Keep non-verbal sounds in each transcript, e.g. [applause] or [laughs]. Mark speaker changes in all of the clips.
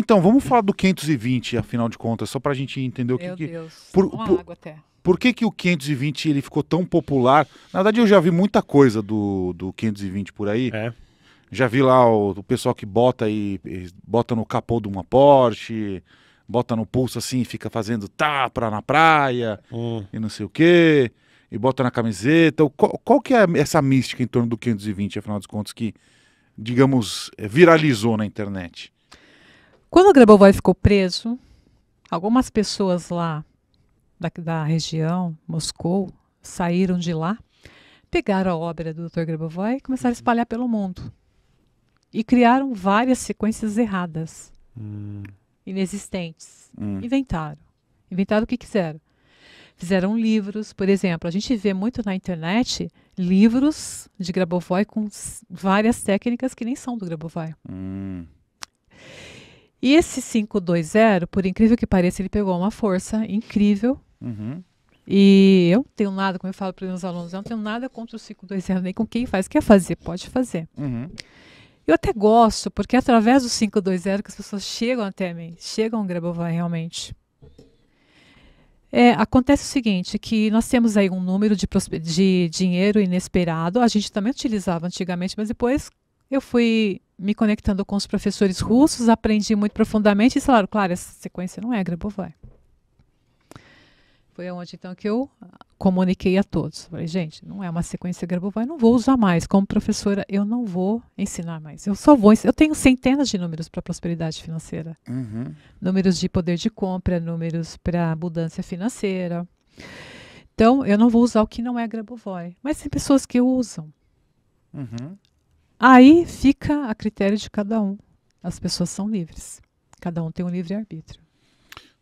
Speaker 1: Então, vamos falar do 520, afinal de contas, só para a gente entender o que. Meu que... Deus, por, por, água até. Por que, que o 520 ele ficou tão popular? Na verdade, eu já vi muita coisa do, do 520 por aí. É. Já vi lá o, o pessoal que bota e, e bota no capô de uma Porsche, bota no pulso assim, fica fazendo tá na praia hum. e não sei o quê, e bota na camiseta. Qual, qual que é essa mística em torno do 520, afinal de contas, que, digamos, é, viralizou na internet?
Speaker 2: Quando o Grabovoi ficou preso, algumas pessoas lá da, da região, Moscou, saíram de lá, pegaram a obra do Dr. Grabovoi e começaram a uhum. espalhar pelo mundo. E criaram várias sequências erradas, hum. inexistentes. Hum. Inventaram. Inventaram o que quiseram. Fizeram livros, por exemplo, a gente vê muito na internet livros de Grabovoi com várias técnicas que nem são do Grabovoi. Hum. E esse 520, por incrível que pareça, ele pegou uma força incrível. Uhum. E eu não tenho nada, como eu falo para os meus alunos, eu não tenho nada contra o 520, nem com quem faz. Quer fazer, pode fazer. Uhum. Eu até gosto, porque é através do 520 que as pessoas chegam até mim, chegam ao Grabovoi realmente. É, acontece o seguinte, que nós temos aí um número de, de dinheiro inesperado, a gente também utilizava antigamente, mas depois eu fui me conectando com os professores russos, aprendi muito profundamente e falaram, claro, essa sequência não é Grabovoi. Foi onde então que eu comuniquei a todos. Falei, gente, não é uma sequência Grabovoi, não vou usar mais. Como professora, eu não vou ensinar mais. Eu só vou ensinar. Eu tenho centenas de números para prosperidade financeira. Uhum. Números de poder de compra, números para abundância financeira. Então, eu não vou usar o que não é Grabovoi. Mas tem pessoas que usam. Uhum. Aí fica a critério de cada um. As pessoas são livres. Cada um tem um livre-arbítrio.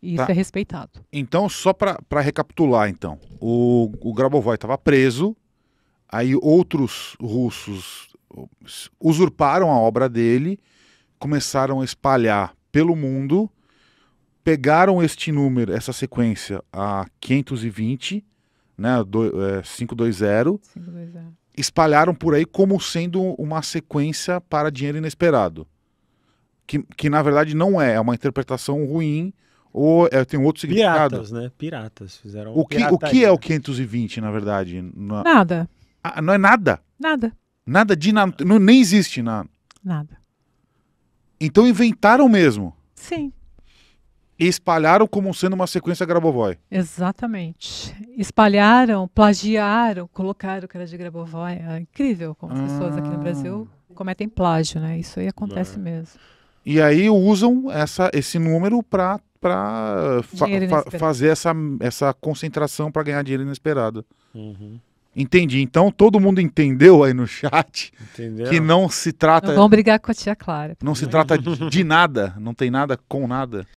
Speaker 2: E tá. isso é respeitado.
Speaker 1: Então, só para recapitular, então. O, o Grabovoi estava preso, aí outros russos usurparam a obra dele, começaram a espalhar pelo mundo, pegaram este número, essa sequência, a 520, né, do, é, 520, 520, espalharam por aí como sendo uma sequência para dinheiro inesperado. Que, que na verdade não é, é uma interpretação ruim ou é, tem outro significado. Piratas, né? Piratas fizeram o que O que é o 520, na verdade? Na... Nada. Ah, não é nada? Nada. Nada de nada. Nem existe nada Nada. Então inventaram mesmo. Sim espalharam como sendo uma sequência Grabovoi.
Speaker 2: Exatamente. Espalharam, plagiaram, colocaram que era de Grabovoi. É incrível como as ah. pessoas aqui no ah. Brasil cometem plágio, né? Isso aí acontece é. mesmo.
Speaker 1: E aí usam essa, esse número para para fa fa fazer essa, essa concentração para ganhar dinheiro inesperado. Uhum. Entendi. Então todo mundo entendeu aí no chat Entendeu. que não se trata. Não vão brigar
Speaker 2: com a tia Clara.
Speaker 1: Não se trata [laughs] de nada, não tem nada com nada.